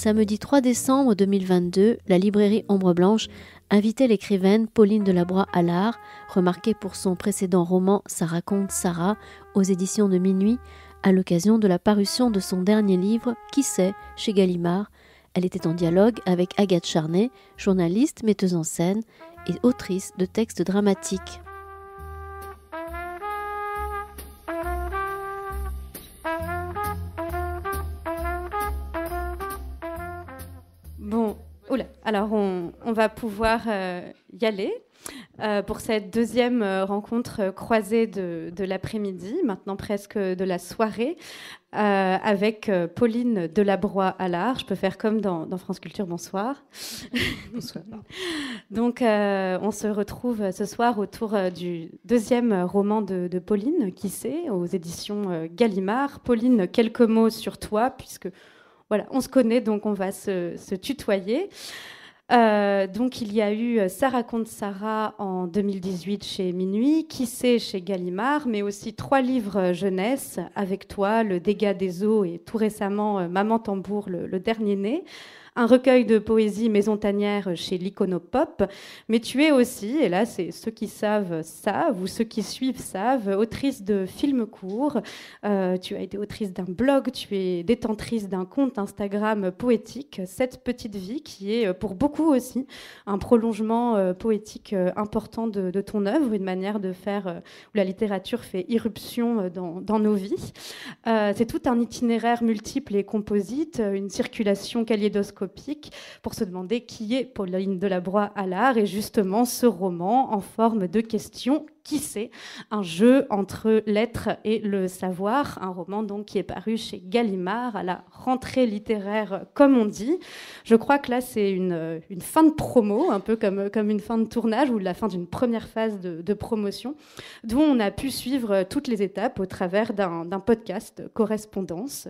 Samedi 3 décembre 2022, la librairie Ombre Blanche invitait l'écrivaine Pauline Delabroix l'art, remarquée pour son précédent roman Ça raconte Sarah aux éditions de Minuit, à l'occasion de la parution de son dernier livre Qui sait chez Gallimard. Elle était en dialogue avec Agathe Charnay, journaliste, metteuse en scène et autrice de textes dramatiques. Alors, on, va pouvoir euh, y aller euh, pour cette deuxième euh, rencontre croisée de, l'après-midi, maintenant presque de la soirée, avec Pauline Delabroix à l'art. Je peux faire comme dans, France Culture, bonsoir. Bonsoir. Donc, on se retrouve ce soir autour du deuxième roman de, Pauline, qui sait, aux éditions Gallimard. Pauline, quelques mots sur toi, puisque voilà, on se connaît, donc on va se tutoyer. Euh, donc il y a eu Ça euh, raconte Sarah en 2018 chez Minuit, Qui sait chez Gallimard, mais aussi trois livres euh, jeunesse, Avec toi, Le dégât des eaux et tout récemment Maman tambour, le dernier né un recueil de poésie maison-tanière chez l'Iconopop, mais tu es aussi, et là c'est ceux qui savent savent, ou ceux qui suivent savent, autrice de films courts, euh, tu as été autrice d'un blog, tu es détentrice d'un compte Instagram poétique, Cette Petite Vie, qui est euh, pour beaucoup aussi un prolongement euh, poétique important de, ton œuvre, une manière de faire où la littérature fait irruption dans, dans, nos vies. c'est tout un itinéraire multiple et composite, une circulation kaléidoscopique pour se demander qui est Pauline Delabroix à l'art. Et justement, ce roman, en forme de question, qui sait, un jeu entre l'être et le savoir, un roman donc qui est paru chez Gallimard à la rentrée littéraire, comme on dit. Je crois que là, c'est une, une, fin de promo, un peu comme, comme une fin de tournage ou la fin d'une première phase de, promotion, d'où on a pu suivre toutes les étapes au travers d'un podcast correspondance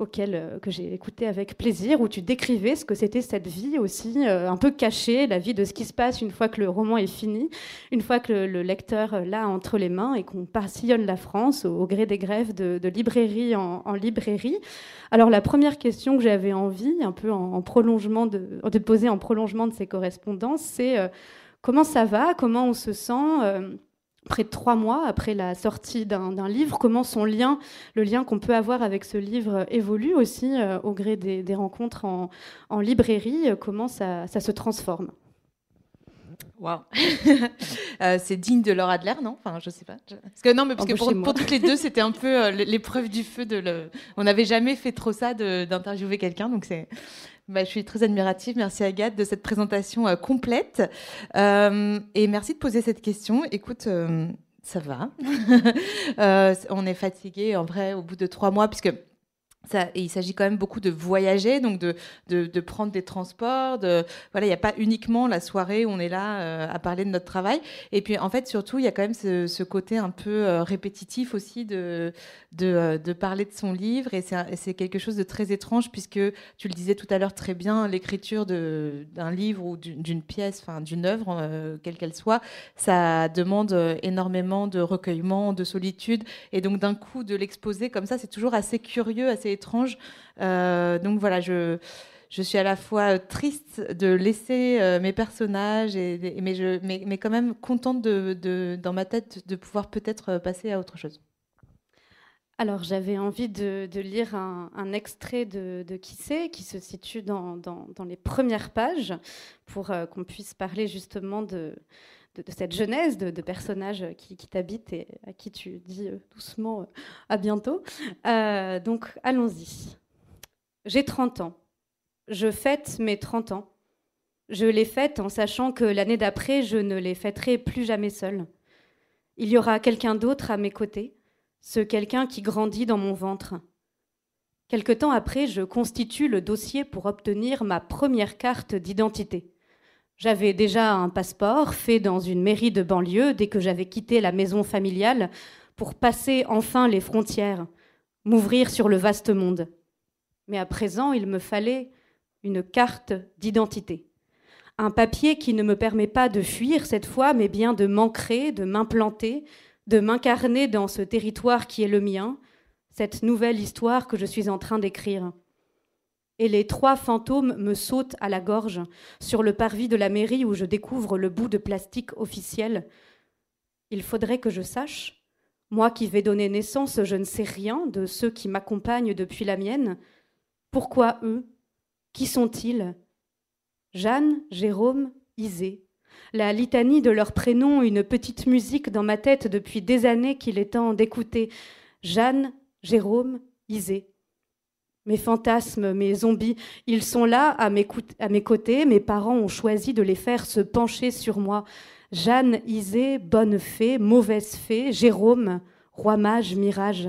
auquel euh, que j'ai écouté avec plaisir, où tu décrivais ce que c'était cette vie aussi, euh, un peu cachée, la vie de ce qui se passe une fois que le roman est fini, une fois que le lecteur là entre les mains et qu'on sillonne la France au, gré des grèves de, librairie en, librairie. Alors la première question que j'avais envie, un peu en, prolongement de, de, poser en prolongement de ces correspondances, c'est euh, comment ça va, comment on se sent. Euh, près de trois mois après la sortie d'un livre, comment son lien, le lien qu'on peut avoir avec ce livre évolue aussi euh, au gré des, rencontres en, librairie, comment ça se transforme Waouh euh, C'est digne de Laura Adler, non Enfin, je sais pas. que non, mais parce que pour, pour, toutes les deux, c'était un peu euh, l'épreuve du feu. De le... On n'avait jamais fait trop ça d'interviewer quelqu'un, donc c'est. Bah, je suis très admirative. Merci Agathe de cette présentation euh, complète et merci de poser cette question. Écoute. ça va. on est fatigué en vrai au bout de trois mois, puisque il s'agit quand même beaucoup de voyager, donc de, prendre des transports. De, voilà, il n'y a pas uniquement la soirée où on est là euh, à parler de notre travail. Et puis, en fait, surtout, il y a quand même ce, côté un peu euh, répétitif aussi de, euh, de, parler de son livre. Et c'est quelque chose de très étrange, puisque tu le disais tout à l'heure très bien, l'écriture d'un livre ou d'une pièce, enfin d'une œuvre, quelle qu'elle soit, ça demande énormément de recueillement, de solitude. Et donc, d'un coup, de l'exposer comme ça, c'est toujours assez curieux, assez étrange. Euh, donc voilà, je je suis à la fois triste de laisser euh, mes personnages, et, mais, je, mais, mais, quand même contente de, de, dans ma tête de pouvoir peut-être euh, passer à autre chose. Alors j'avais envie de, de, lire un, un extrait de, Qui c'est qui se situe dans, dans, dans, les premières pages pour qu'on puisse parler justement de, de, cette genèse de, personnages qui, t'habitent et à qui tu dis euh, doucement euh, à bientôt. Euh, donc allons-y. J'ai 30 ans. Je fête mes 30 ans. Je les fête en sachant que l'année d'après, je ne les fêterai plus jamais seule. Il y aura quelqu'un d'autre à mes côtés, ce quelqu'un qui grandit dans mon ventre. Quelque temps après, je constitue le dossier pour obtenir ma première carte d'identité. J'avais déjà un passeport fait dans une mairie de banlieue dès que j'avais quitté la maison familiale pour passer enfin les frontières, m'ouvrir sur le vaste monde. Mais à présent, il me fallait une carte d'identité. Un papier qui ne me permet pas de fuir cette fois, mais bien de m'ancrer, de m'implanter, de m'incarner dans ce territoire qui est le mien, cette nouvelle histoire que je suis en train d'écrire et les trois fantômes me sautent à la gorge sur le parvis de la mairie où je découvre le bout de plastique officiel. Il faudrait que je sache, moi qui vais donner naissance, je ne sais rien de ceux qui m'accompagnent depuis la mienne. Pourquoi eux Qui sont-ils Jeanne, Jérôme, Isée. La litanie de leurs prénoms, une petite musique dans ma tête depuis des années qu'il est temps d'écouter. Jeanne, Jérôme, Isée mes fantasmes, mes zombies, ils sont là à mes, côtés. Mes parents ont choisi de les faire se pencher sur moi. Jeanne, Isée, bonne fée, mauvaise fée, Jérôme, roi mage, mirage.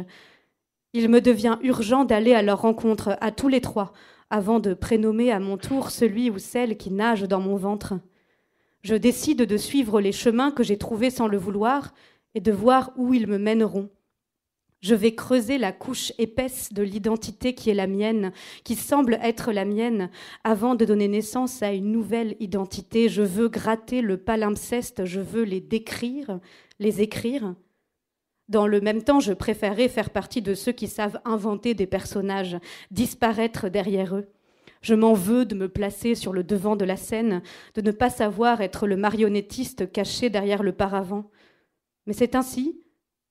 Il me devient urgent d'aller à leur rencontre, à tous les trois, avant de prénommer à mon tour celui ou celle qui nage dans mon ventre. Je décide de suivre les chemins que j'ai trouvés sans le vouloir et de voir où ils me mèneront. Je vais creuser la couche épaisse de l'identité qui est la mienne, qui semble être la mienne, avant de donner naissance à une nouvelle identité. Je veux gratter le palimpseste, je veux les décrire, les écrire. Dans le même temps, je préférerais faire partie de ceux qui savent inventer des personnages, disparaître derrière eux. Je m'en veux de me placer sur le devant de la scène, de ne pas savoir être le marionnettiste caché derrière le paravent. Mais c'est ainsi,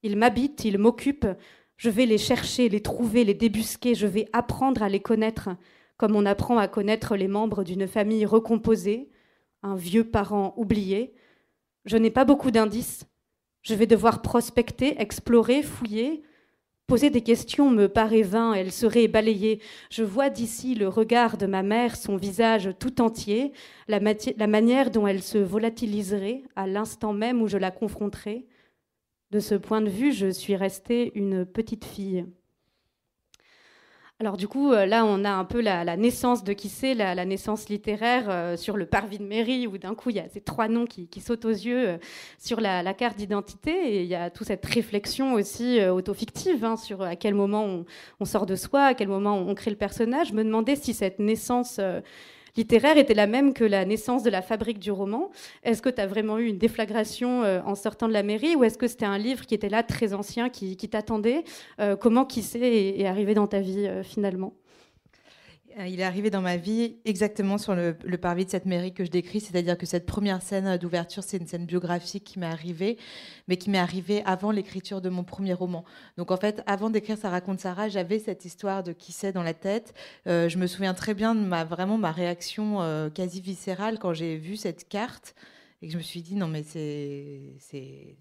ils m'habitent, ils m'occupent, je vais les chercher, les trouver, les débusquer, je vais apprendre à les connaître, comme on apprend à connaître les membres d'une famille recomposée, un vieux parent oublié. Je n'ai pas beaucoup d'indices. Je vais devoir prospecter, explorer, fouiller. Poser des questions me paraît vain, elle serait balayée. Je vois d'ici le regard de ma mère, son visage tout entier, la, manière dont elle se volatiliserait à l'instant même où je la confronterais. De ce point de vue, je suis restée une petite fille. Alors du coup, euh, là, on a un peu la, naissance de qui c'est, la, naissance littéraire euh, sur le parvis de mairie, où d'un coup, il y a ces trois noms qui, sautent aux yeux euh, sur la, carte d'identité, et il y a toute cette réflexion aussi auto hein, sur à quel moment on, sort de soi, à quel moment on, crée le personnage. me demandais si cette naissance littéraire était la même que la naissance de la fabrique du roman. Est-ce que tu as vraiment eu une déflagration euh, en sortant de la mairie ou est-ce que c'était un livre qui était là très ancien, qui, t'attendait euh, Comment qui sait est, arrivé dans ta vie euh, finalement euh, il est arrivé dans ma vie exactement sur le, parvis de cette mairie que je décris, c'est-à-dire que cette première scène d'ouverture, c'est une scène biographique qui m'est arrivée, mais qui m'est arrivée avant l'écriture de mon premier roman. Donc en fait, avant d'écrire Ça raconte Sarah, j'avais cette histoire de qui c'est dans la tête. Euh, je me souviens très bien de ma, vraiment ma réaction euh, quasi viscérale quand j'ai vu cette carte et que je me suis dit non mais c'est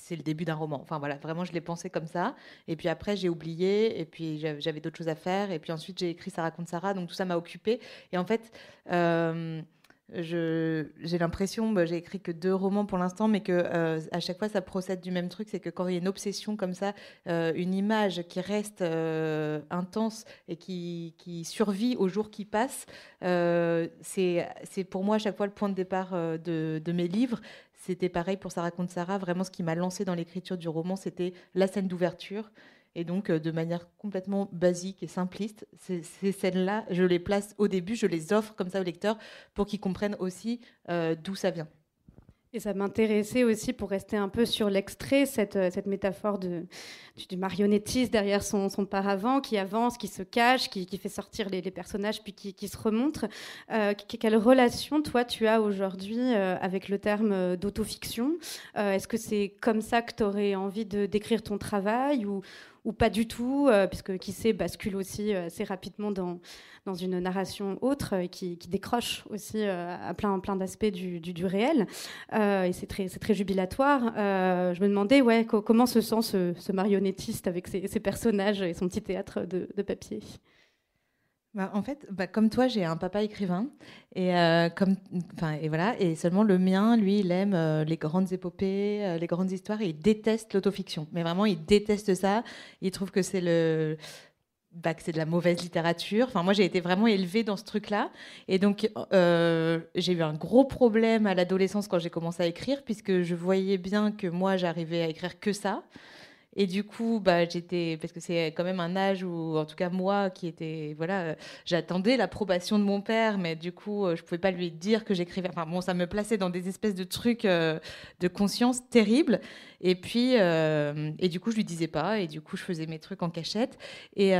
c'est le début d'un roman. Enfin voilà, vraiment, je l'ai pensé comme ça. Et puis après, j'ai oublié, et puis j'avais d'autres choses à faire. Et puis ensuite, j'ai écrit Ça raconte Sarah, donc tout ça m'a occupée. Et en fait, euh, j'ai l'impression, bah, j'ai écrit que deux romans pour l'instant, mais que euh, à chaque fois, ça procède du même truc. C'est que quand il y a une obsession comme ça, euh, une image qui reste intense et qui, survit au jour qui passe, c'est pour moi à chaque fois le point de départ de, de mes livres. C'était pareil pour Sarah contre Sarah. Vraiment, ce qui m'a lancé dans l'écriture du roman, c'était la scène d'ouverture. Et donc, euh, de manière complètement basique et simpliste, ces, scènes-là, je les place au début, je les offre comme ça au lecteur pour qu'il comprenne aussi euh, d'où ça vient. Et ça m'intéressait aussi, pour rester un peu sur l'extrait, cette, euh, métaphore de, du, marionnettiste derrière son, paravent qui avance, qui se cache, qui, fait sortir les, personnages, puis qui, qui se remontre. Euh, quelle relation, toi, tu as aujourd'hui euh, avec le terme d'autofiction Est-ce que c'est comme ça que tu aurais envie de décrire ton travail ou, ou pas du tout, euh, puisque qui sait bascule aussi euh, assez rapidement dans, dans une narration autre euh, qui, qui, décroche aussi à plein, plein d'aspects du, du, réel. et c'est très, très jubilatoire. je me demandais ouais, comment se sent ce, ce marionnettiste avec ses, ses, personnages et son petit théâtre de, de papier. Bah, en fait, bah, comme toi, j'ai un papa écrivain et euh, et voilà. Et seulement le mien, lui, il aime euh, les grandes épopées, euh, les grandes histoires. Et il déteste l'autofiction. Mais vraiment, il déteste ça. Il trouve que c'est le bah, c'est de la mauvaise littérature. Enfin, moi, j'ai été vraiment élevée dans ce truc-là. Et donc, euh, j'ai eu un gros problème à l'adolescence quand j'ai commencé à écrire, puisque je voyais bien que moi, j'arrivais à écrire que ça. Et du coup, bah, j'étais, parce que c'est quand même un âge où, en tout cas moi, qui voilà, j'attendais l'approbation de mon père, mais du coup, je euh, je pouvais pas lui dire que j'écrivais. Enfin bon, ça me plaçait dans des espèces de trucs euh, de conscience terribles. Et puis, euh, et du coup, je lui disais pas, et du coup, je faisais mes trucs en cachette. Et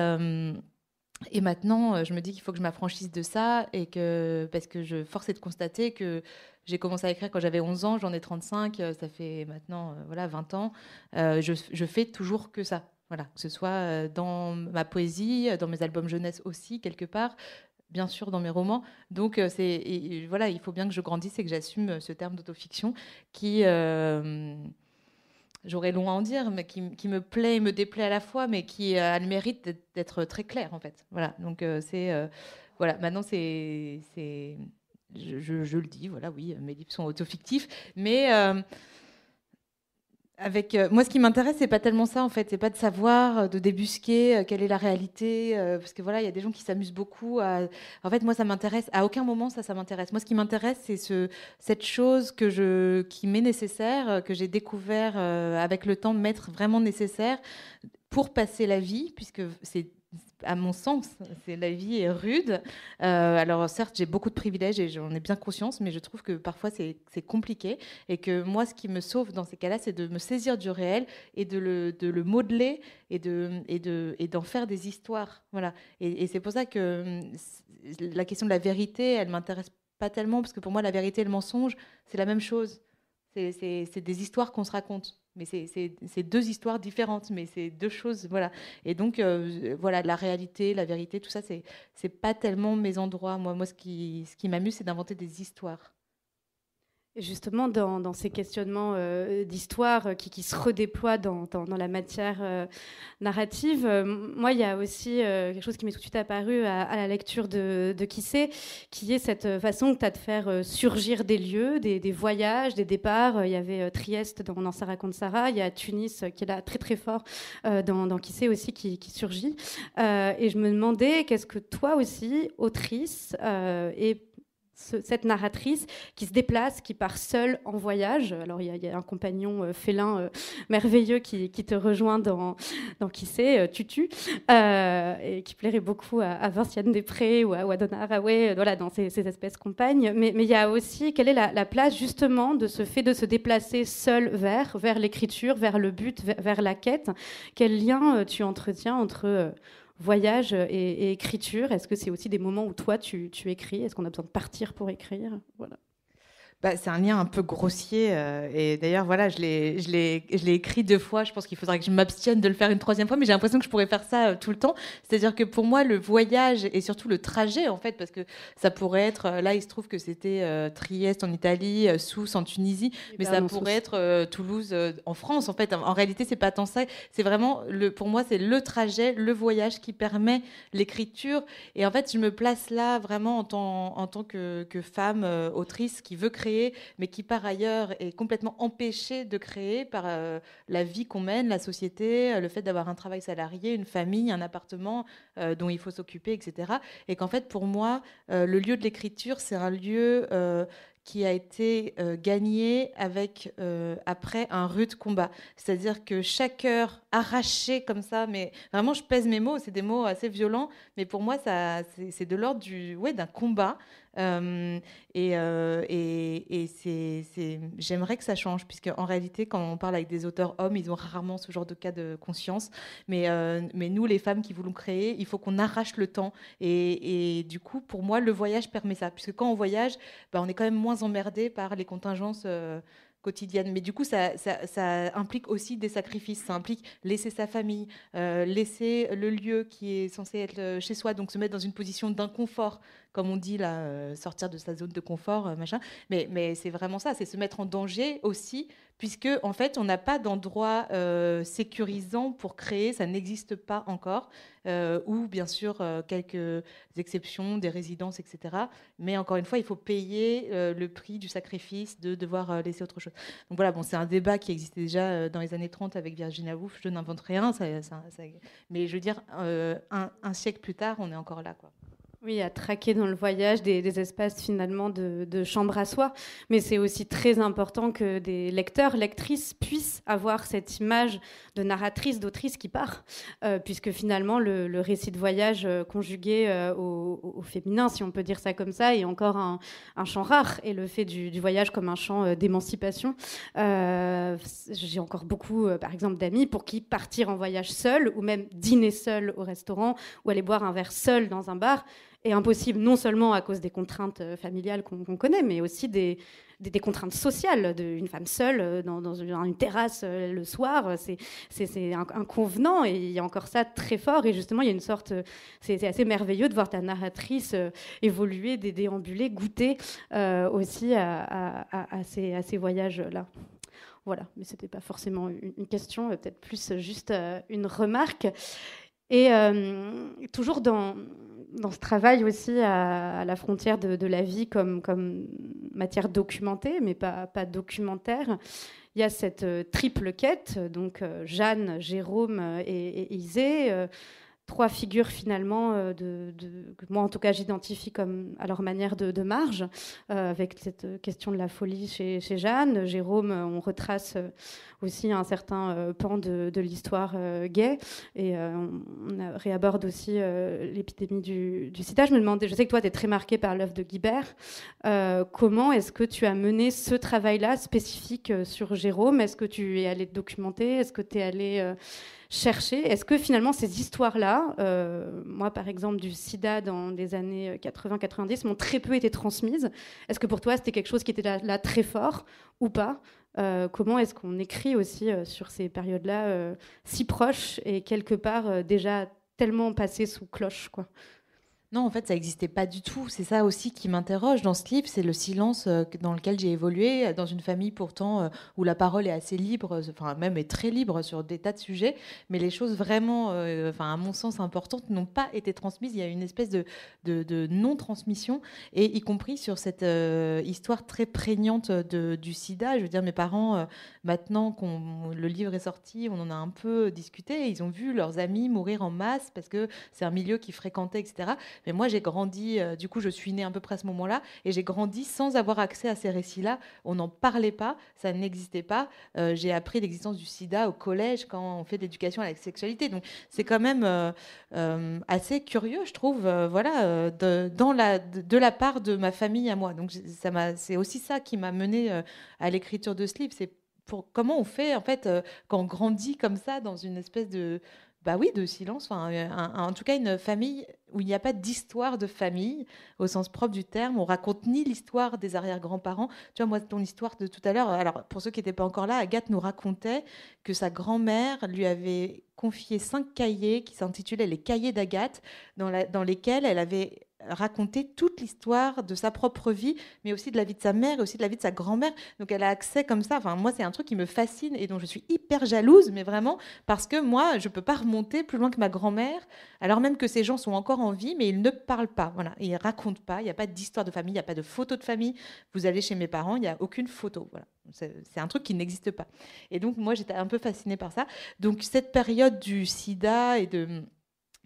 et maintenant, euh, je me dis qu'il faut que je m'affranchisse de ça et que parce que je force est de constater que j'ai commencé à écrire quand j'avais 11 ans, j'en ai 35, euh, ça fait maintenant euh, voilà 20 ans. je, fais toujours que ça. Voilà, que ce soit dans ma poésie, dans mes albums jeunesse aussi quelque part, bien sûr dans mes romans. Donc c'est voilà, il faut bien que je grandisse et que j'assume ce terme d'autofiction qui j'aurais loin à en dire, mais qui, me plaît et me déplaît à la fois, mais qui euh, a le mérite d'être très clair en fait. Voilà, donc euh, c'est euh, voilà. Maintenant c'est je, je, je, le dis, voilà, oui, mes livres sont autofictifs, mais avec euh, moi, ce qui m'intéresse, c'est pas tellement ça en fait, c'est pas de savoir, euh, de débusquer euh, quelle est la réalité, parce que voilà, il y a des gens qui s'amusent beaucoup. En fait, moi, ça m'intéresse. À aucun moment, ça, ça m'intéresse. Moi, ce qui m'intéresse, c'est cette chose que je, qui m'est nécessaire, que j'ai découvert avec le temps, de mettre vraiment nécessaire pour passer la vie, puisque c'est à mon sens, c'est la vie est rude. Euh, alors certes, j'ai beaucoup de privilèges et j'en ai bien conscience, mais je trouve que parfois c'est compliqué et que moi, ce qui me sauve dans ces cas-là, c'est de me saisir du réel et de le, modeler et d'en faire des histoires. Voilà. Et, et c'est pour ça que hum, la question de la vérité, elle m'intéresse pas tellement parce que pour moi, la vérité et le mensonge, c'est la même chose. C'est des histoires qu'on se raconte. Mais c'est deux histoires différentes, mais c'est deux choses, voilà. Et donc, euh, voilà, la réalité, la vérité, tout ça, c'est pas tellement mes endroits. Moi, moi ce qui m'amuse, c'est d'inventer des histoires. Justement, dans, ces questionnements euh, d'histoire euh, qui, se redéploient dans, la matière euh, narrative, moi, il y a aussi quelque chose qui m'est tout de suite apparu à, la lecture de, de Kissé, qui est cette façon que tu as de faire surgir des lieux, des, voyages, des départs. Il y avait Trieste dans, en Sarah raconte Sarah, il y a Tunis qui est là très très fort dans, dans Kissé aussi qui, surgit. et je me demandais, qu'est-ce que toi aussi, autrice et cette narratrice qui se déplace, qui part seule en voyage. Alors il y, a un compagnon euh, félin euh, merveilleux qui, te rejoint dans, dans qui sait, Tutu, euh, et qui plairait beaucoup à, à Vinciane Després ou à, ou dans ces, espèces compagnes. Mais il y a aussi quelle est la, place justement de ce fait de se déplacer seule vers, vers l'écriture, vers le but, vers, la quête. Quel lien tu entretiens entre, voyage et, écriture Est-ce que c'est aussi des moments où toi, tu, tu écris Est-ce qu'on a besoin de partir pour écrire Voilà. Bah, c'est un lien un peu grossier. Euh, et d'ailleurs, voilà, je l'ai écrit deux fois. Je pense qu'il faudrait que je m'abstienne de le faire une troisième fois, mais j'ai l'impression que je pourrais faire ça euh, tout le temps. C'est-à-dire que pour moi, le voyage et surtout le trajet, en fait, parce que ça pourrait être, euh, là, il se trouve que c'était Trieste en Italie, Sousse en Tunisie, mais ça pourrait être Toulouse en France, en fait. En, réalité, c'est pas tant ça. C'est vraiment, le, pour moi, c'est le trajet, le voyage qui permet l'écriture. Et en fait, je me place là vraiment en tant, en tant que, que femme autrice qui veut créer mais qui par ailleurs est complètement empêché de créer par euh, la vie qu'on mène, la société, euh, le fait d'avoir un travail salarié, une famille, un appartement euh, dont il faut s'occuper, etc. Et qu'en fait, pour moi, le lieu de l'écriture, c'est un lieu qui a été gagné avec après un rude combat. C'est-à-dire que chaque heure arrachée comme ça, mais vraiment je pèse mes mots, c'est des mots assez violents, mais pour moi ça c'est de l'ordre du ouais d'un combat et, j'aimerais que ça change, puisque en réalité, quand on parle avec des auteurs hommes, ils ont rarement ce genre de cas de conscience. Mais, mais nous, les femmes qui voulons créer, il faut qu'on arrache le temps. Et, et, du coup, pour moi, le voyage permet ça, puisque quand on voyage, bah, on est quand même moins emmerdé par les contingences quotidiennes Mais du coup, ça, ça, implique aussi des sacrifices. Ça implique laisser sa famille, laisser le lieu qui est censé être chez soi, donc se mettre dans une position d'inconfort comme on dit là, euh, sortir de sa zone de confort, euh, machin. Mais, mais c'est vraiment ça, c'est se mettre en danger aussi, puisque en fait, on n'a pas d'endroit euh, sécurisant pour créer, ça n'existe pas encore, ou bien sûr quelques exceptions, des résidences, etc. Mais encore une fois, il faut payer le prix du sacrifice de devoir laisser autre chose. Donc voilà, bon, c'est un débat qui existait déjà dans les années 30 avec Virginia Woolf, je n'invente rien, mais je veux dire, un, un siècle plus tard, on est encore là, quoi. Oui, à traquer dans le voyage des, espaces finalement de, chambre à soi. Mais c'est aussi très important que des lecteurs, lectrices puissent avoir cette image de narratrice, d'autrice qui part, euh, puisque finalement le, récit de voyage euh, conjugué euh, au, féminin, si on peut dire ça comme ça, est encore un, champ rare. Et le fait du, du voyage comme un champ d'émancipation, j'ai encore beaucoup, par exemple, d'amis pour qui partir en voyage seul ou même dîner seul au restaurant ou aller boire un verre seul dans un bar, est impossible non seulement à cause des contraintes euh, familiales qu'on connaît, mais aussi des, contraintes sociales. d'une femme seule euh, dans, une, terrasse euh, le soir, c'est inconvenant et il y a encore ça très fort. Et justement, il y a une sorte, c'est assez merveilleux de voir ta narratrice évoluer, déambuler, goûter aussi à, ces, à ces voyages-là. Voilà, mais ce n'était pas forcément une question, peut-être plus juste une remarque. Et toujours dans, dans ce travail aussi à, la frontière de, la vie comme, comme matière documentée, mais pas, documentaire, il y a cette euh, triple quête, donc euh, Jeanne, Jérôme euh, et, et Isée, trois figures finalement euh, de, que moi en tout cas j'identifie comme à leur manière de, marge euh, avec cette question de la folie chez, Jeanne Jérôme euh, on retrace aussi un certain pan de, l'histoire gay et on, réaborde aussi l'épidémie du, du, sida je me demandais je sais que toi tu es très marqué par l'œuvre de Guibert comment est-ce que tu as mené ce travail là spécifique sur Jérôme est-ce que tu es allé te documenter est-ce que tu es allé chercher. Est-ce que finalement ces histoires-là, euh, moi par exemple du sida dans les années 80-90, euh, m'ont très peu été transmises Est-ce que pour toi c'était quelque chose qui était là, très fort ou pas euh, Comment est-ce qu'on écrit aussi sur ces périodes-là si proches et quelque part déjà tellement passées sous cloche quoi non, en fait, ça n'existait pas du tout. C'est ça aussi qui m'interroge dans ce livre, c'est le silence euh, dans lequel j'ai évolué, euh, dans une famille pourtant euh, où la parole est assez libre, enfin même est très libre sur des tas de sujets, mais les choses vraiment, enfin à mon sens importantes, n'ont pas été transmises. Il y a une espèce de, de, non-transmission, et y compris sur cette histoire très prégnante du sida. Je veux dire, mes parents, maintenant qu'on le livre est sorti, on en a un peu discuté, ils ont vu leurs amis mourir en masse parce que c'est un milieu qu'ils fréquentaient, etc. Mais moi, j'ai grandi, euh, du coup, je suis née à peu près à ce moment-là, et j'ai grandi sans avoir accès à ces récits-là. On n'en parlait pas, ça n'existait pas. Euh, j'ai appris l'existence du sida au collège quand on fait de l'éducation à la sexualité. Donc, c'est quand même euh, assez curieux, je trouve, voilà, de, dans la, de, la part de ma famille à moi. Donc, c'est aussi ça qui m'a menée à l'écriture de ce livre. C'est pour, comment on fait, en fait, quand on grandit comme ça dans une espèce de bah oui, de silence, euh, en tout cas une famille où il n'y a pas d'histoire de famille au sens propre du terme. On raconte ni l'histoire des arrière-grands-parents. Tu vois, moi, ton histoire de tout à l'heure, alors pour ceux qui n'étaient pas encore là, Agathe nous racontait que sa grand-mère lui avait confié cinq cahiers qui s'intitulaient les cahiers d'Agathe, dans lesquels elle avait raconter toute l'histoire de sa propre vie, mais aussi de la vie de sa mère et aussi de la vie de sa grand-mère. Donc elle a accès comme ça. Enfin, moi, c'est un truc qui me fascine et dont je suis hyper jalouse, mais vraiment, parce que moi, je ne peux pas remonter plus loin que ma grand-mère, alors même que ces gens sont encore en vie, mais ils ne parlent pas. Voilà, ne racontent pas. Il n'y a pas d'histoire de famille, il n'y a pas de photo de famille. Vous allez chez mes parents, il n'y a aucune photo. Voilà. C'est un truc qui n'existe pas. Et donc, moi, j'étais un peu fascinée par ça. Donc, cette période du sida et de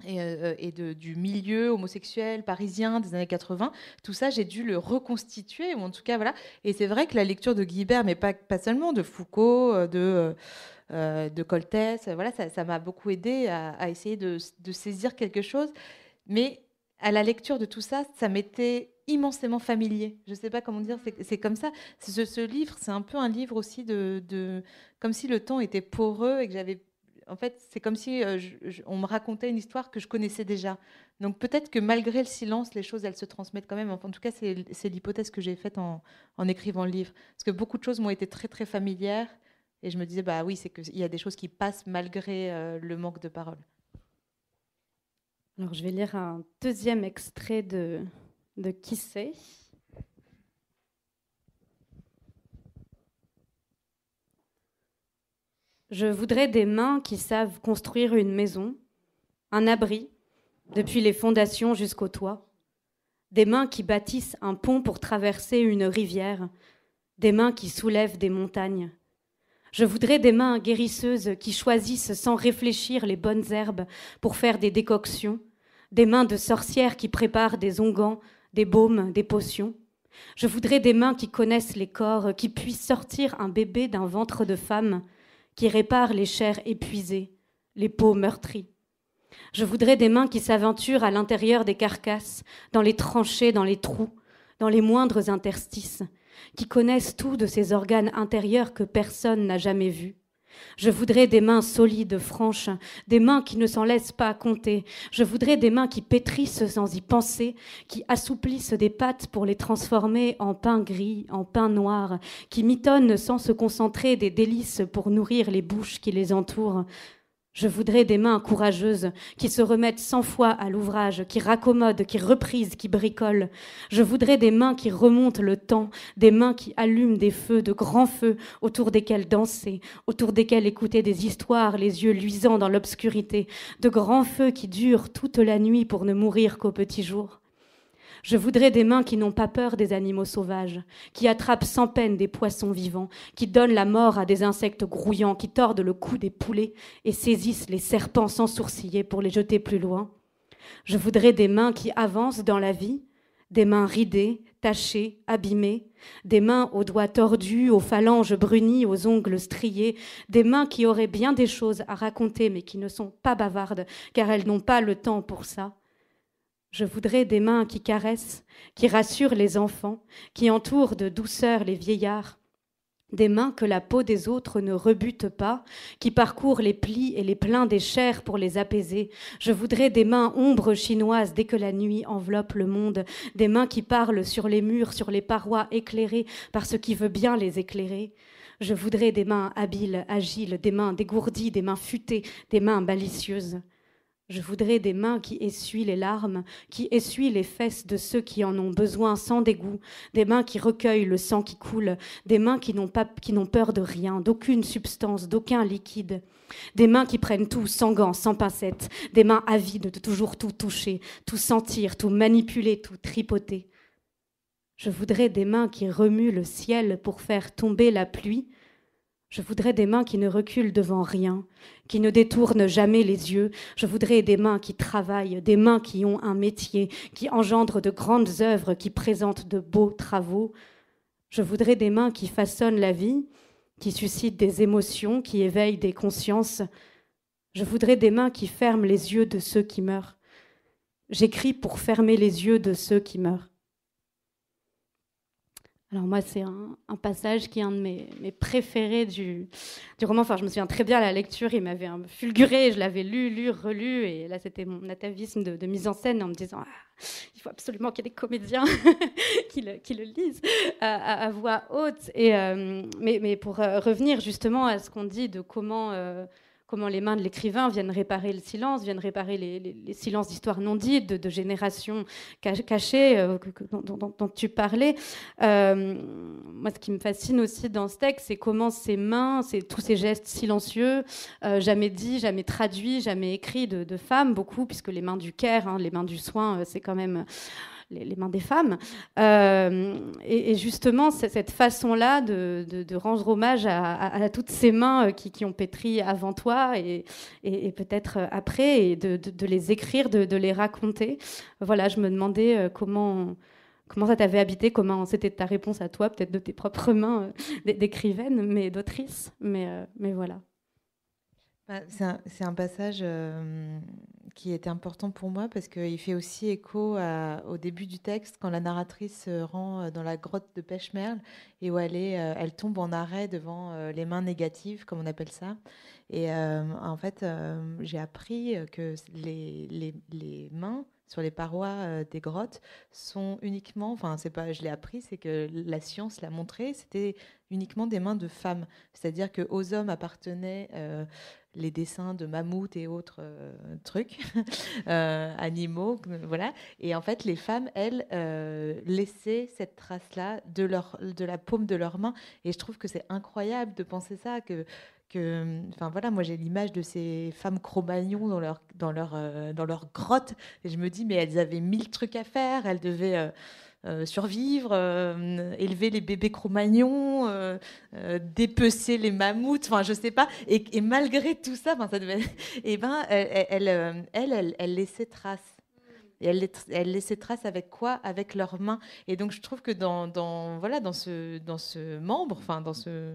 euh, et, de, du milieu homosexuel parisien des années 80, tout ça, j'ai dû le reconstituer, ou en tout cas, voilà. Et c'est vrai que la lecture de Guibert, mais pas, pas seulement, de Foucault, euh, de, euh, de Coltès, voilà, ça m'a beaucoup aidé à, essayer de, saisir quelque chose. Mais à la lecture de tout ça, ça m'était immensément familier. Je ne sais pas comment dire, c'est comme ça. Ce, ce livre, c'est un peu un livre aussi de, de... Comme si le temps était poreux et que j'avais en fait, c'est comme si euh, on me racontait une histoire que je connaissais déjà. Donc peut-être que malgré le silence, les choses, elles se transmettent quand même. en tout cas, c'est l'hypothèse que j'ai faite en, écrivant le livre. Parce que beaucoup de choses m'ont été très, très familières. Et je me disais, bah oui, c'est qu'il y a des choses qui passent malgré euh, le manque de parole. Alors, je vais lire un deuxième extrait de, de Qui sait ?». Je voudrais des mains qui savent construire une maison, un abri, depuis les fondations jusqu'au toit. Des mains qui bâtissent un pont pour traverser une rivière. Des mains qui soulèvent des montagnes. Je voudrais des mains guérisseuses qui choisissent sans réfléchir les bonnes herbes pour faire des décoctions. Des mains de sorcières qui préparent des onguents, des baumes, des potions. Je voudrais des mains qui connaissent les corps, qui puissent sortir un bébé d'un ventre de femme qui répare les chairs épuisées, les peaux meurtries. Je voudrais des mains qui s'aventurent à l'intérieur des carcasses, dans les tranchées, dans les trous, dans les moindres interstices, qui connaissent tout de ces organes intérieurs que personne n'a jamais vus, je voudrais des mains solides, franches, des mains qui ne s'en laissent pas compter. Je voudrais des mains qui pétrissent sans y penser, qui assouplissent des pattes pour les transformer en pain gris, en pain noir, qui mitonnent sans se concentrer des délices pour nourrir les bouches qui les entourent. Je voudrais des mains courageuses qui se remettent cent fois à l'ouvrage, qui raccommodent, qui reprisent, qui bricolent. Je voudrais des mains qui remontent le temps, des mains qui allument des feux, de grands feux, autour desquels danser, autour desquels écouter des histoires, les yeux luisants dans l'obscurité, de grands feux qui durent toute la nuit pour ne mourir qu'au petit jour. Je voudrais des mains qui n'ont pas peur des animaux sauvages, qui attrapent sans peine des poissons vivants, qui donnent la mort à des insectes grouillants, qui tordent le cou des poulets et saisissent les serpents sans sourciller pour les jeter plus loin. Je voudrais des mains qui avancent dans la vie, des mains ridées, tachées, abîmées, des mains aux doigts tordus, aux phalanges brunies, aux ongles striés, des mains qui auraient bien des choses à raconter mais qui ne sont pas bavardes car elles n'ont pas le temps pour ça, je voudrais des mains qui caressent, qui rassurent les enfants, qui entourent de douceur les vieillards, des mains que la peau des autres ne rebute pas, qui parcourent les plis et les pleins des chairs pour les apaiser. Je voudrais des mains ombres chinoises dès que la nuit enveloppe le monde, des mains qui parlent sur les murs, sur les parois éclairées par ce qui veut bien les éclairer. Je voudrais des mains habiles, agiles, des mains dégourdies, des mains futées, des mains malicieuses. Je voudrais des mains qui essuient les larmes, qui essuient les fesses de ceux qui en ont besoin sans dégoût, des mains qui recueillent le sang qui coule, des mains qui n'ont, pas, qui n'ont peur de rien, d'aucune substance, d'aucun liquide, des mains qui prennent tout sans gants, sans pincettes, des mains avides de toujours tout toucher, tout sentir, tout manipuler, tout tripoter. Je voudrais des mains qui remuent le ciel pour faire tomber la pluie, je voudrais des mains qui ne reculent devant rien, qui ne détournent jamais les yeux. Je voudrais des mains qui travaillent, des mains qui ont un métier, qui engendrent de grandes œuvres, qui présentent de beaux travaux. Je voudrais des mains qui façonnent la vie, qui suscitent des émotions, qui éveillent des consciences. Je voudrais des mains qui ferment les yeux de ceux qui meurent. J'écris pour fermer les yeux de ceux qui meurent. Alors moi, c'est un, passage qui est un de mes, préférés du, du, roman. Enfin, je me souviens très bien la lecture, il m'avait fulguré, je l'avais lu, lu, relu, et là, c'était mon atavisme de, mise en scène en me disant, ah, il faut absolument qu'il y ait des comédiens qui, le, qui, le, lisent à, voix haute. Et, euh, mais, mais, pour euh, revenir justement à ce qu'on dit de comment... Euh, comment les mains de l'écrivain viennent réparer le silence, viennent réparer les, silences d'histoire non dites, de, générations cachées euh, dont, tu parlais. Euh, moi, ce qui me fascine aussi dans ce texte, c'est comment ces mains, c'est tous ces gestes silencieux, euh, jamais dits, jamais traduits, jamais écrits de, femmes, beaucoup, puisque les mains du care, hein, les mains du soin, c'est quand même les, mains des femmes. Euh, et, justement, cette façon-là de, rendre hommage à, toutes ces mains euh, qui, ont pétri avant toi et, peut-être euh, après, et de, les écrire, de, les raconter. Voilà, je me demandais comment comment ça t'avait habité, comment c'était ta réponse à toi, peut-être de tes propres mains d'écrivaine, mais d'autrice. Mais, mais voilà. Bah, c'est un, passage qui est important pour moi parce qu'il fait aussi écho à, au début du texte quand la narratrice se rend euh, dans la grotte de Pêche-Merle et où elle, est, euh, elle tombe en arrêt devant euh, les mains négatives, comme on appelle ça. Et en fait, j'ai appris que les, les, les mains sur les parois euh, des grottes sont uniquement, enfin c'est pas, je l'ai appris, c'est que la science l'a montré, c'était uniquement des mains de femmes. C'est-à-dire que aux hommes appartenaient euh, les dessins de mammouths et autres euh, trucs animaux, voilà. Et en fait, les femmes, elles, laissaient cette trace-là de de la paume de leurs mains. Et je trouve que c'est incroyable de penser ça, que que, enfin voilà, moi j'ai l'image de ces femmes cro dans leur, dans, leur, euh, dans leur grotte, et je me dis, mais elles avaient mille trucs à faire, elles devaient. Euh, euh, survivre, élever les bébés cro dépecer les mammouths, enfin je sais pas. Et, malgré tout ça, ben, ça devait... et eh ben, elle elle, elle, laissait trace. Et elle, elle laissait trace avec quoi Avec leurs mains. Et donc je trouve que dans, dans voilà, dans, ce, dans ce membre, enfin dans ce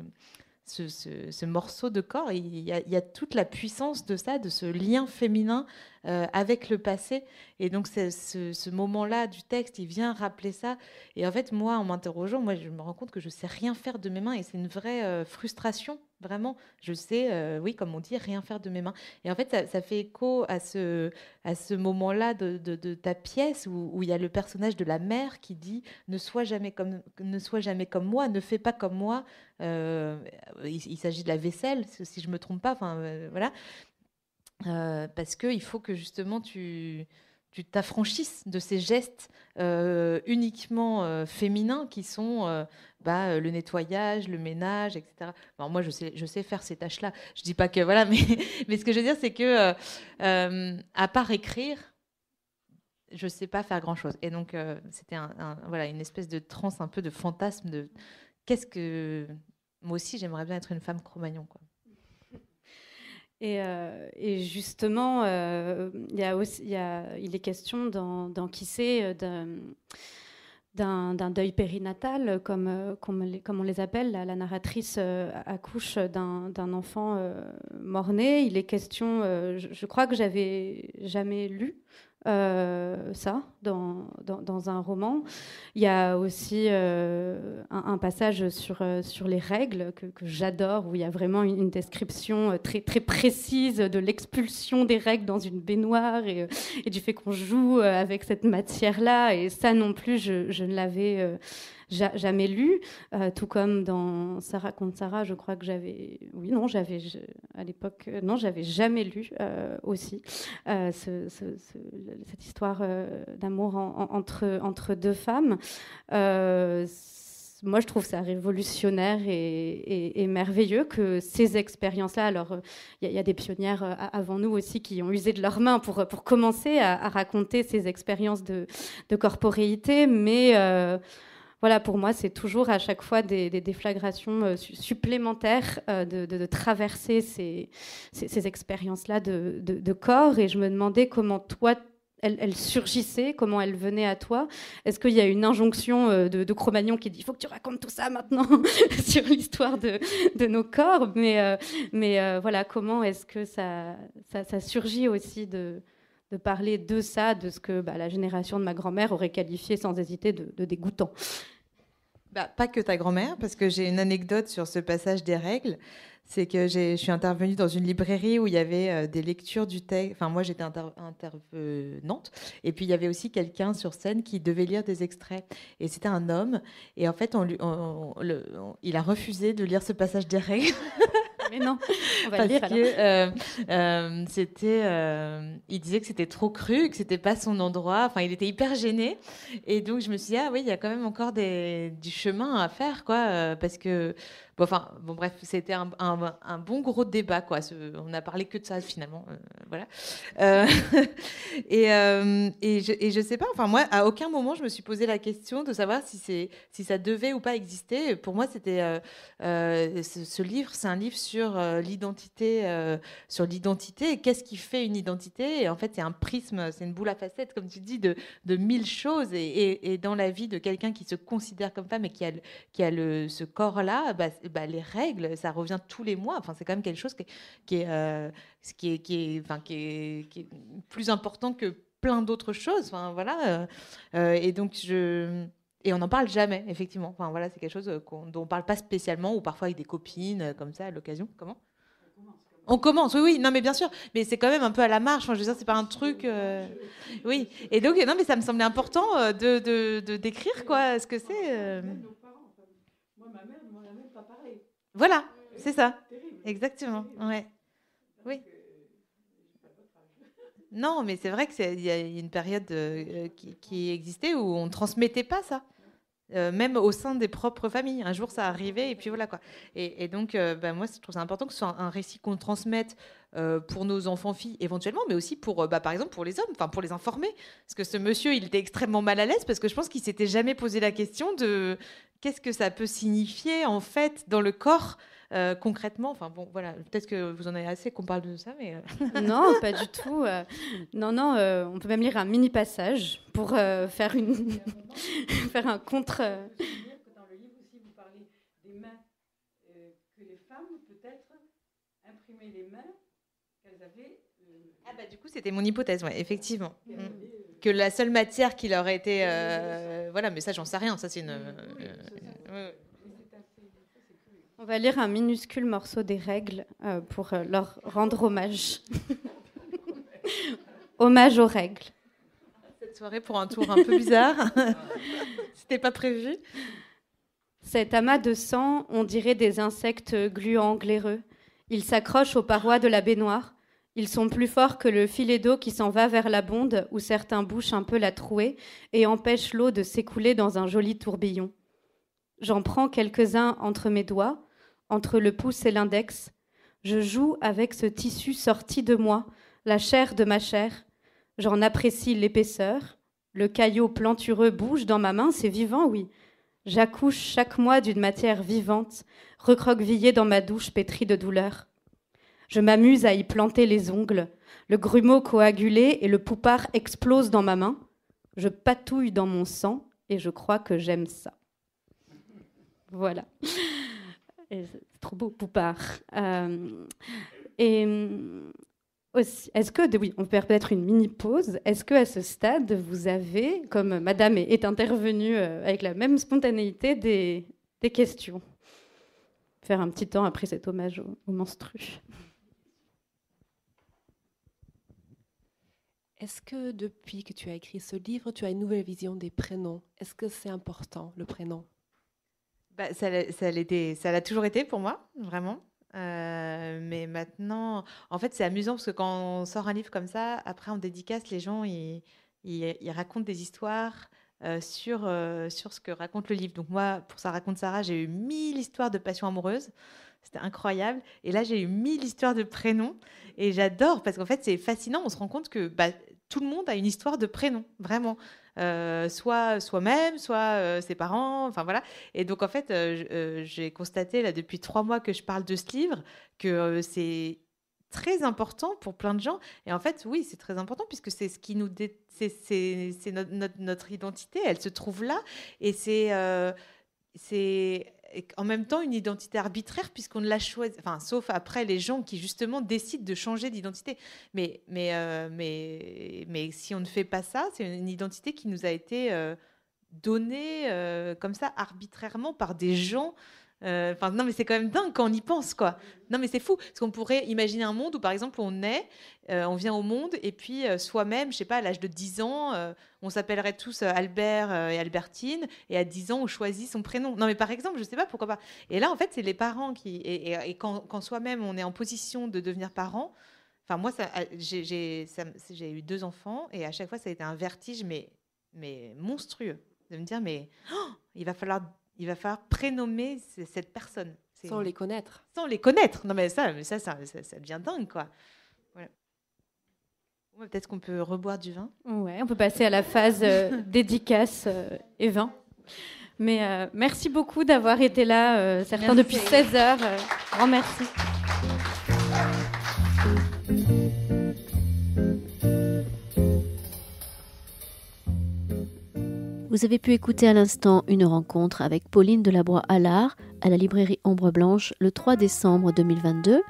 ce, morceau de corps. Il y, a, toute la puissance de ça, de ce lien féminin euh, avec le passé. Et donc ce, ce moment-là du texte, il vient rappeler ça. Et en fait, moi, en m'interrogeant, moi, je me rends compte que je sais rien faire de mes mains et c'est une vraie euh, frustration Vraiment, je sais, euh, oui, comme on dit, rien faire de mes mains. Et en fait, ça, fait écho à ce, à ce moment-là de, de, ta pièce où, il y a le personnage de la mère qui dit ne sois jamais comme, ne sois jamais comme moi, ne fais pas comme moi. Euh, il, s'agit de la vaisselle, si je me trompe pas. Enfin, euh, voilà, parce que il faut que justement tu tu t'affranchisses de ces gestes euh, uniquement euh, féminins qui sont euh, bah, le nettoyage, le ménage, etc. moi, je sais, je sais faire ces tâches-là. Je dis pas que voilà, mais, ce que je veux dire, c'est que à part écrire, je sais pas faire grand-chose. Et donc, c'était un, voilà une espèce de transe, un peu de fantasme de qu'est-ce que moi aussi j'aimerais bien être une femme cro-magnon quoi. Euh, et, justement, euh, il est question dans, qui sait, d'un, deuil périnatal, euh, comme, on les appelle. La, narratrice accouche d'un, enfant mort-né. Il est question, je, crois que j'avais jamais lu euh, ça dans, dans, un roman. Il y a aussi euh, un, passage sur, euh, sur les règles que, j'adore, où il y a vraiment une, description très, très précise de l'expulsion des règles dans une baignoire et, et du fait qu'on joue avec cette matière-là. Et ça non plus, je, je ne l'avais jamais lu, euh, tout comme dans Sarah contre Sarah, je crois que j'avais, oui, non, j'avais à l'époque, euh, non, j'avais jamais lu euh, aussi cette histoire d'amour entre, entre deux femmes moi, je trouve ça révolutionnaire et, merveilleux que ces expériences-là. Alors, il y, a des pionnières avant nous aussi qui ont usé de leurs mains pour, pour commencer à, raconter ces expériences de, de corporéité, mais voilà, pour moi, c'est toujours à chaque fois des, déflagrations euh, supplémentaires euh, de, traverser ces, expériences-là de, corps. Et je me demandais comment toi, elle, surgissait, comment elle venait à toi Est-ce qu'il y a une injonction euh, de, de cro qui dit il faut que tu racontes tout ça maintenant sur l'histoire de, nos corps Mais, mais voilà, comment est-ce que ça, ça, ça surgit aussi de, de parler de ça, de ce que bah, la génération de ma grand-mère aurait qualifié sans hésiter de, dégoûtant. Bah, pas que ta grand-mère, parce que j'ai une anecdote sur ce passage des règles. C'est que je suis intervenue dans une librairie où il y avait euh, des lectures du texte. Enfin, moi, j'étais intervenante. Et puis, il y avait aussi quelqu'un sur scène qui devait lire des extraits. Et c'était un homme. Et en fait, il a refusé de lire ce passage des règles. Mais non, on va dire que euh, euh, c'était, euh, il disait que c'était trop cru, que c'était pas son endroit. Enfin, il était hyper gêné. Et donc, je me suis dit, ah oui, il y a quand même encore du chemin à faire, quoi. Parce que enfin, bon, bref, c'était un, un, bon gros débat, quoi. on n'a parlé que de ça, finalement. Euh, voilà. Euh, et, euh, et, je, ne sais pas, enfin, moi, à aucun moment, je me suis posé la question de savoir si, c'est, si ça devait ou pas exister. Pour moi, c'était. Ce, livre, c'est un livre sur l'identité, sur l'identité qu'est-ce qui fait une identité. Et en fait, c'est un prisme, c'est une boule à facettes, comme tu dis, de, de mille choses. Et, et, dans la vie de quelqu'un qui se considère comme femme et qui a, qui a le, ce corps-là, bah, bah, les règles, ça revient tous les mois. Enfin, c'est quand même quelque chose qui, est, qui, est, euh, qui, est, qui, plus important que plein d'autres choses. Enfin, voilà. Euh, euh, et donc, je. Et on n'en parle jamais, effectivement. Enfin, voilà, c'est quelque chose dont on ne parle pas spécialement, ou parfois avec des copines, comme ça, à l'occasion. Comment on commence, oui, oui, non, mais bien sûr, mais c'est quand même un peu à la marche. Enfin, je veux dire, c'est pas un truc, oui. Et donc, non, mais ça me semblait important de, de, décrire quoi, ce que c'est. Moi, ma mère, voilà, c'est ça. Exactement. Oui. Non, mais c'est vrai qu'il y a une période euh, qui, qui, existait où on ne transmettait pas ça. Euh, même au sein des propres familles. Un jour, ça arrivait, et puis voilà quoi. Et, donc, euh, bah, moi, je trouve ça important que ce soit un, récit qu'on transmette euh, pour nos enfants-filles éventuellement, mais aussi pour, bah, par exemple, pour les hommes, enfin pour les informer. Parce que ce monsieur, il était extrêmement mal à l'aise parce que je pense qu'il s'était jamais posé la question de qu'est-ce que ça peut signifier en fait dans le corps concrètement, enfin bon, voilà, peut-être que vous en avez assez qu'on parle de ça, mais non, pas du tout. non, non, on peut même lire un mini passage pour faire une, faire un contre. les mains qu'elles avaient. Ah bah du coup c'était mon hypothèse, ouais, effectivement. Que la seule matière qui leur était, été voilà, mais ça j'en sais rien, ça c'est une. On va lire un minuscule morceau des règles euh, pour euh, leur rendre hommage. hommage aux règles. Cette soirée pour un tour un peu bizarre. C'était pas prévu. Cet amas de sang, on dirait des insectes gluants, glaireux. Ils s'accrochent aux parois de la baignoire. Ils sont plus forts que le filet d'eau qui s'en va vers la bonde, où certains bouchent un peu la trouée et empêchent l'eau de s'écouler dans un joli tourbillon. J'en prends quelques-uns entre mes doigts, entre le pouce et l'index. Je joue avec ce tissu sorti de moi, la chair de ma chair. J'en apprécie l'épaisseur. Le caillot plantureux bouge dans ma main, c'est vivant, oui. J'accouche chaque mois d'une matière vivante, recroquevillée dans ma douche pétrie de douleur. Je m'amuse à y planter les ongles. Le grumeau coagulé et le poupard explosent dans ma main. Je patouille dans mon sang et je crois que j'aime ça. Voilà c'est trop beau, Poupard. Euh, et hum, aussi, est-ce que, oui, on peut peut-être une mini pause. Est-ce que à ce stade, vous avez, comme Madame est intervenue euh, avec la même spontanéité, des, questions Faire un petit temps après cet hommage au, au Est-ce que depuis que tu as écrit ce livre, tu as une nouvelle vision des prénoms Est-ce que c'est important, le prénom bah, ça, ça l'a toujours été pour moi, vraiment. Euh, mais maintenant, en fait, c'est amusant parce que quand on sort un livre comme ça, après on dédicace, les gens ils, ils, racontent des histoires euh, sur, euh, sur ce que raconte le livre. Donc, moi, pour ça raconte Sarah, j'ai eu mille histoires de passion amoureuse. C'était incroyable. Et là, j'ai eu mille histoires de prénoms. Et j'adore parce qu'en fait, c'est fascinant. On se rend compte que bah, tout le monde a une histoire de prénom, vraiment. Euh, soit soi-même, soit euh, ses parents, enfin voilà. Et donc en fait, euh, j'ai constaté là depuis trois mois que je parle de ce livre que c'est très important pour plein de gens. Et en fait, oui, c'est très important puisque c'est ce qui nous, c'est, notre, identité. Elle se trouve là, et c'est c'est en même temps une identité arbitraire puisqu'on ne la choisit, enfin, sauf après les gens qui justement décident de changer d'identité. Mais, euh, mais, mais, si on ne fait pas ça, c'est une identité qui nous a été euh, donnée euh, comme ça arbitrairement par des gens euh, non, mais c'est quand même dingue quand on y pense, quoi. Non, mais c'est fou. Parce qu'on pourrait imaginer un monde où, par exemple, on est, euh, on vient au monde, et puis euh, soi-même, je sais pas, à l'âge de 10 ans, on s'appellerait tous Albert et Albertine, et à 10 ans, on choisit son prénom. Non, mais par exemple, je sais pas pourquoi pas. Et là, en fait, c'est les parents qui. Et, quand, quand soi-même, on est en position de devenir parent, enfin, moi, j'ai eu deux enfants, et à chaque fois, ça a été un vertige, mais, mais monstrueux, de me dire, mais oh, il va falloir il va falloir prénommer cette personne. Sans les connaître. Sans les connaître. Non, mais ça, mais ça, ça, devient dingue, quoi. Voilà. peut-être qu'on peut reboire du vin. Ouais, on peut passer à la phase euh, dédicace euh, et vin. Mais euh, merci beaucoup d'avoir été là, certains depuis 16 heures. grand merci. Vous avez pu écouter à l'instant une rencontre avec Pauline Delabroix-Allard à la librairie Ombre Blanche le 3 décembre 2022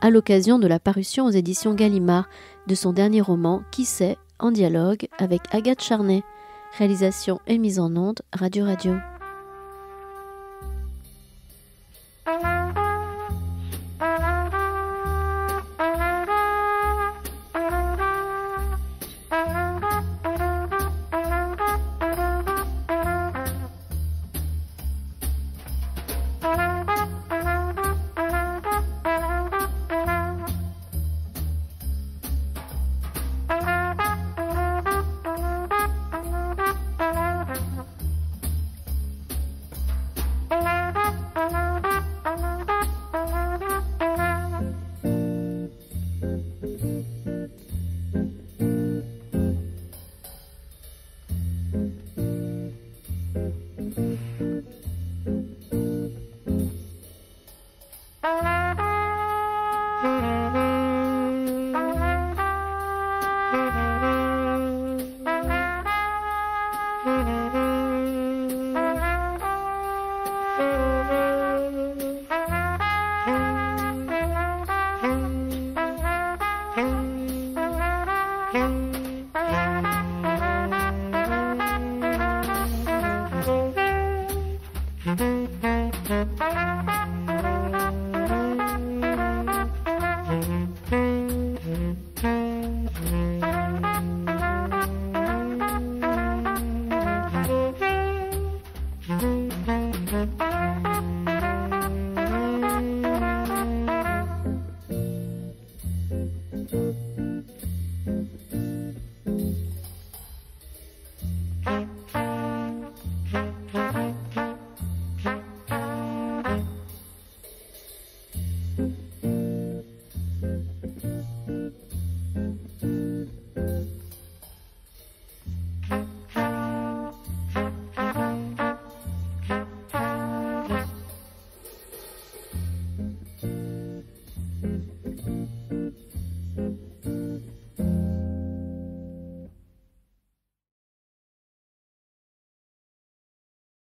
à l'occasion de la parution aux éditions Gallimard de son dernier roman Qui sait en dialogue avec Agathe Charnay. Réalisation et mise en onde Radio Radio.